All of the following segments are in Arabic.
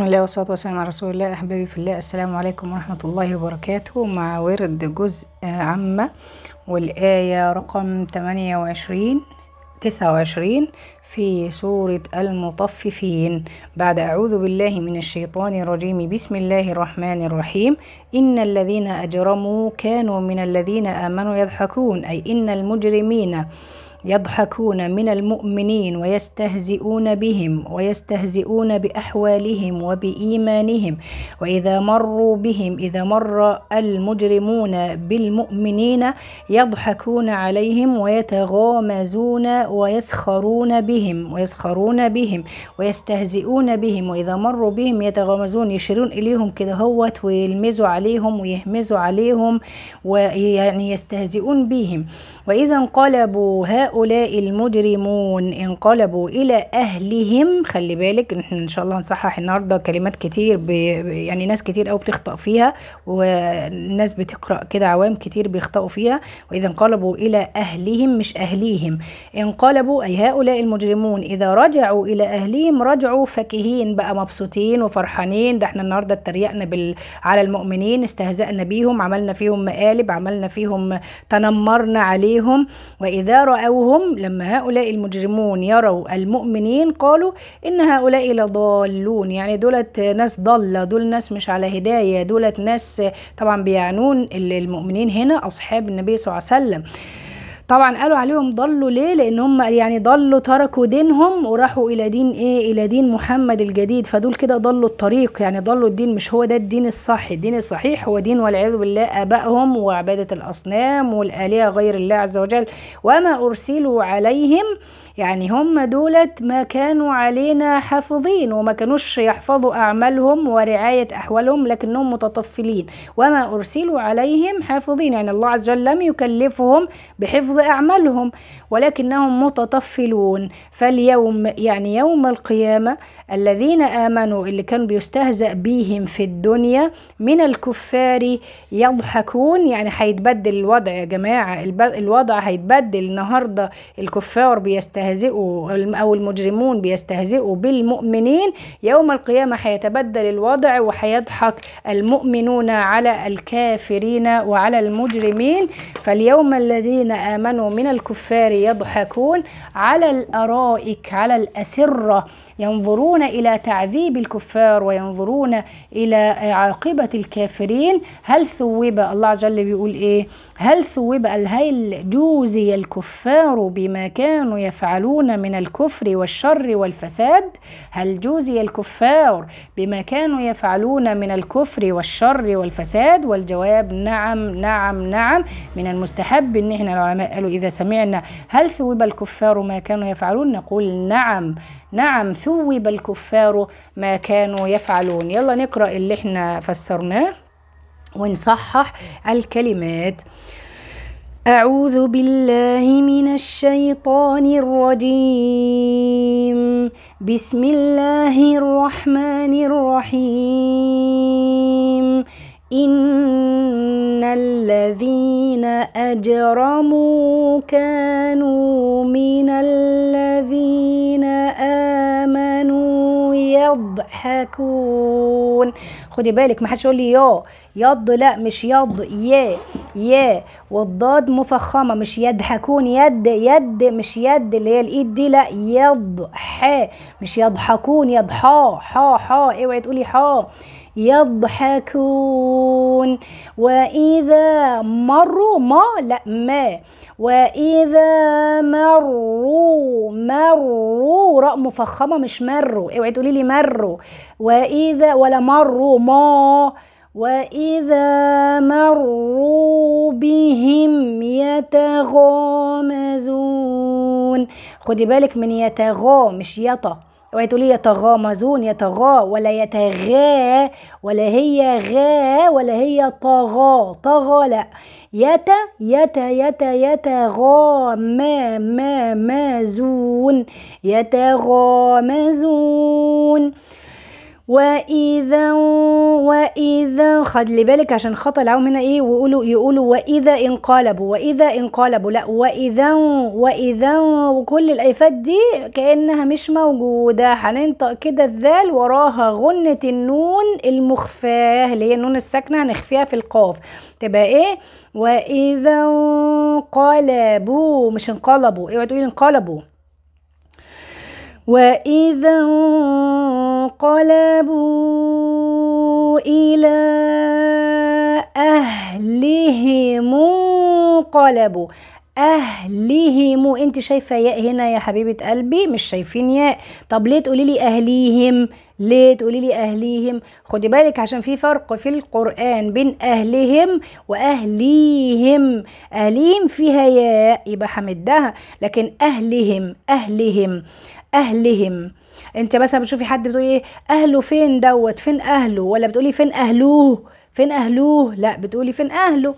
بسم الله والصلاة والسلام على رسول الله أحبابي في الله السلام عليكم ورحمة الله وبركاته مع ورد جزء عامة والآية رقم 28 29 في سورة المطففين بعد أعوذ بالله من الشيطان الرجيم بسم الله الرحمن الرحيم إن الذين أجرموا كانوا من الذين آمنوا يضحكون أي إن المجرمين يضحكون من المؤمنين ويستهزئون بهم ويستهزئون بأحوالهم وبإيمانهم وإذا مروا بهم إذا مر المجرمون بالمؤمنين يضحكون عليهم ويتغامزون ويسخرون بهم ويسخرون بهم ويستهزئون بهم وإذا مروا بهم يتغامزون يشيرون إليهم كده هوت ويلمزوا عليهم ويهمزوا عليهم ويعني يستهزئون بهم وإذا انقلبوا هؤلاء هؤلاء المجرمون انقلبوا إلى أهلهم خلي بالك احنا إن شاء الله هنصحح النهاردة كلمات كتير ب... يعني ناس كتير قوي بتخطأ فيها وناس بتقرأ كده عوام كتير بيخطئوا فيها وإذا انقلبوا إلى أهلهم مش أهليهم انقلبوا أي هؤلاء المجرمون إذا رجعوا إلى أهلهم رجعوا فكهين بقى مبسوطين وفرحانين ده احنا النهاردة اتريقنا بال... على المؤمنين استهزأنا بيهم عملنا فيهم مقالب عملنا فيهم تنمرنا عليهم وإذا رأوا وهم لما هؤلاء المجرمون يروا المؤمنين قالوا إن هؤلاء لضالون يعني دولت ناس ضالة دول ناس مش على هداية دولت ناس طبعا بيعنون المؤمنين هنا أصحاب النبي صلى الله عليه وسلم طبعا قالوا عليهم ضلوا ليه لان هم يعني ضلوا تركوا دينهم وراحوا الى دين ايه الى دين محمد الجديد فدول كده ضلوا الطريق يعني ضلوا الدين مش هو ده الدين الصح الدين الصحيح هو دين والعياذ بالله ابائهم وعباده الاصنام والالهه غير الله عز وجل وما ارسلوا عليهم يعني هم دولت ما كانوا علينا حافظين وما كانوش يحفظوا أعمالهم ورعاية أحوالهم لكنهم متطفلين وما أرسلوا عليهم حافظين يعني الله عز وجل لم يكلفهم بحفظ حفظ أعمالهم ولكنهم متطفلون فاليوم يعني يوم القيامة الذين آمنوا اللي كانوا بيستهزأ بيهم في الدنيا من الكفار يضحكون يعني هيتبدل الوضع يا جماعة الوضع هيتبدل النهاردة الكفار بيستهزئوا أو المجرمون بيستهزئوا بالمؤمنين يوم القيامة هيتبدل الوضع وهيضحك المؤمنون على الكافرين وعلى المجرمين فاليوم الذين آمنوا من الكفار يضحكون على الأرائك على الأسرة ينظرون ينظرون إلى تعذيب الكفار وينظرون إلى عاقبة الكافرين هل ثوب الله عز وجل بيقول إيه هل ثوب هل جوزي الكفار بما كانوا يفعلون من الكفر والشر والفساد هل جوزي الكفار بما كانوا يفعلون من الكفر والشر والفساد والجواب نعم نعم نعم من المستحب ان احنا العلماء قالوا اذا سمعنا هل ثوب الكفار ما كانوا يفعلون نقول نعم نعم ثوب الكفار ما كانوا يفعلون يلا نقرأ اللي احنا فسرناه ونصحح الكلمات أعوذ بالله من الشيطان الرجيم بسم الله الرحمن الرحيم إن الذين أجرموا كانوا من الذين يضحكون خدي بالك ما حدش يقول لي يو يض لا مش يض ي ي والضاد مفخمة مش يضحكون يد يد مش يد اللي هي الايد دي لا يض ح مش يضحكون يضحى حا حا اوعي تقولي حا يضحكون وإذا مروا ما لا ما وإذا مروا مروا راء مفخمة مش مروا اوعي تقولي لي مروا وإذا ولا مروا ما وإذا مروا بهم يتغامزون خدي بالك من يتغا مش يطا اوعي تقولي يتغامزون يتغا ولا يتغا ولا هي غا ولا هي طغا طغا لا يتا يتا يتا يتغامزون يتغامزون واذا واذا خلي بالك عشان خطا العوم هنا ايه ويقولوا يقولوا واذا انقلبوا واذا انقلبوا لا واذا واذا وكل الايفات دي كانها مش موجوده هننطق كده الذال وراها غنه النون المخفاه اللي هي النون الساكنه هنخفيها في القاف تبقى ايه واذا انقلبوا مش انقلبوا اوعى إيه تقولي انقلبوا وإذا انقلبوا إلى أهلهم انقلبوا أهلهم أنت شايفة ياء هنا يا حبيبة قلبي مش شايفين ياء طب ليه تقولي لي أهليهم ليه تقولي لي أهليهم خدي بالك عشان في فرق في القرآن بين أهلهم وأهليهم أهليهم فيها ياء يبقى حمدها لكن أهلهم أهلهم اهلهم انت مثلا بتشوفي حد بتقولي ايه اهله فين دوت فين اهله ولا بتقولي فين اهلوه فين اهلوه لا بتقولي فين اهله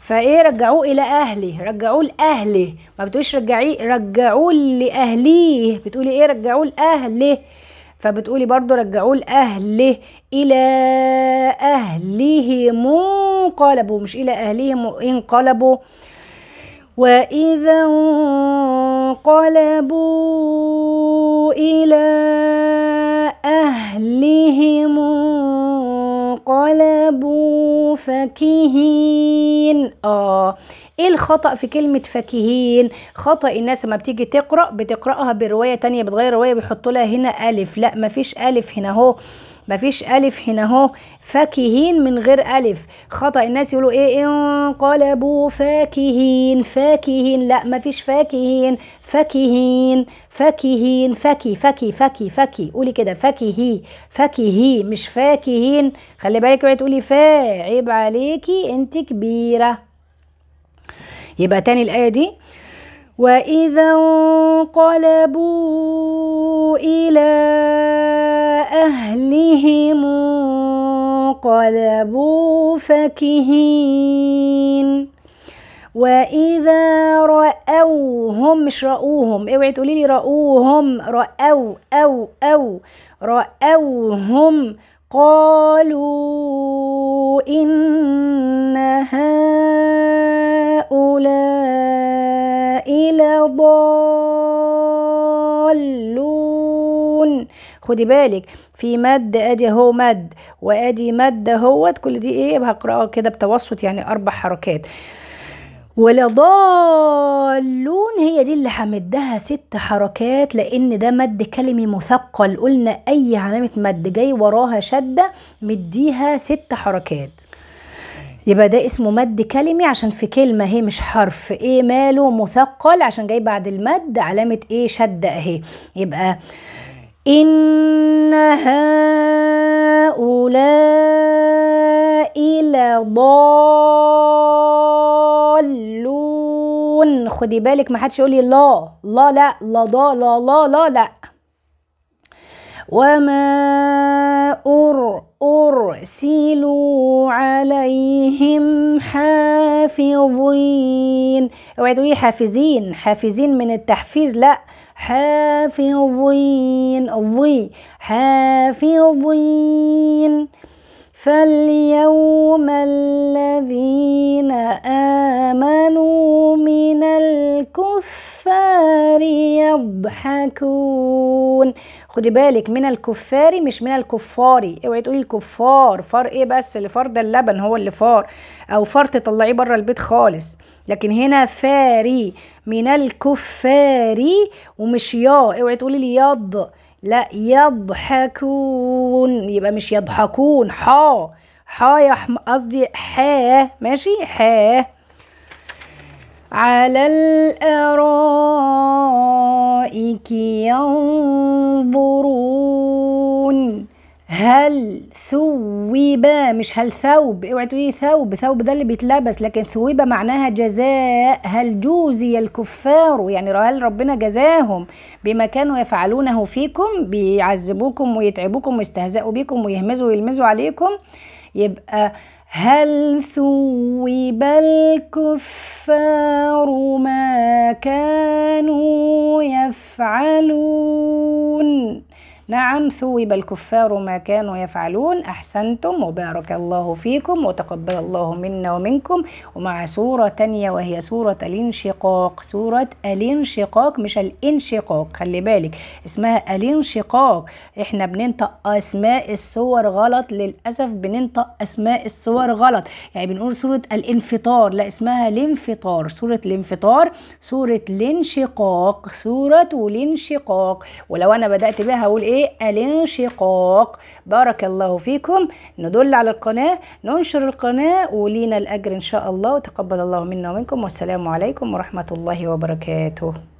فايه رجعوه الى اهله رجعوه لاهله ما بتقوليش رجعيه رجعوه لاهليه بتقولي ايه رجعوه لاهله فبتقولي برضو رجعوه لأهله إلى أهلهم انقلبوا مش إلى أهلهم انقلبوا وإذا انقلبوا إلى أهلهم انقلبوا فكهين آه ايه الخطأ في كلمة فكهين خطأ الناس لما بتيجي تقرأ بتقرأها برواية تانية بتغير رواية بيحطوا لها هنا ألف لا مفيش ألف هنا اهو مفيش ألف هنا أهو فاكهين من غير ألف خطأ الناس يقولوا إيه انقلبوا فاكهين فاكهين لا مفيش فاكهين فاكهين فاكهين فاكي فاكي فاكي فاكي قولي كده فاكهي فاكهي مش فاكهين خلي بالك اوعي تقولي فا عيب عليكي انت كبيرة يبقى تاني الآية دي وإذا انقلبوا إلى أهلهم انقلبوا فكهين وإذا رأوهم مش رأوهم اوعي تقولي لي رأوهم رأو أو أو رأوهم قالوا إن هؤلاء لضالون خدي بالك في مد ادي اهو مد وادي مد اهوت كل دي ايه هقراها كده بتوسط يعني اربع حركات ولا ضالون هي دي اللي همدها ست حركات لان ده مد كلمي مثقل قلنا اي علامه مد جاي وراها شده مديها ست حركات يبقى ده اسمه مد كلمي عشان في كلمة اهي مش حرف ايه ماله مثقل عشان جاي بعد المد علامة ايه شدة اهي يبقى إن هؤلاء لضالون خدي بالك ما حدش يقول لي لا لا لا لا لا لا لا, لا, لا. وما أر أرسلوا عليهم حافظين اوعي تقولي حافظين حافظين من التحفيز لا حافظين ضي حافظين فاليوم الذين آمنوا من الكفر الكفار يضحكون خدي بالك من الكفار مش من الكفاري اوعي تقولي الكفار فار ايه بس اللي فار ده اللبن هو اللي فار او فار تطلعيه بره البيت خالص لكن هنا فاري من الكفار ومش يا اوعي تقولي لي يض لا يضحكون يبقى مش يضحكون حا حا يا قصدي حا ماشي حا على الأرائك ينظرون هل ثوب مش هل ثوب اوعي تقولي ثوب ثوب ده اللي بيتلبس لكن ثوب معناها جزاء هل جوزي الكفار يعني هل ربنا جزاهم بما كانوا يفعلونه فيكم بيعذبوكم ويتعبوكم ويستهزئوا بيكم ويهمزوا ويلمزوا عليكم يبقى هل ثوب الكفار ما كانوا يفعلون نعم ثوب الكفار ما كانوا يفعلون أحسنتم وبارك الله فيكم وتقبل الله منا ومنكم ومع سورة تانية وهي سورة الانشقاق سورة الانشقاق مش الانشقاق خلي بالك اسمها الانشقاق احنا بننطق أسماء السور غلط للأسف بننطق أسماء السور غلط يعني بنقول سورة الانفطار لا اسمها الانفطار سورة الانفطار سورة الانشقاق سورة الانشقاق ولو أنا بدأت بها أقول إيه الانشقاق بارك الله فيكم ندل على القناة ننشر القناة ولينا الأجر إن شاء الله وتقبل الله منا ومنكم والسلام عليكم ورحمة الله وبركاته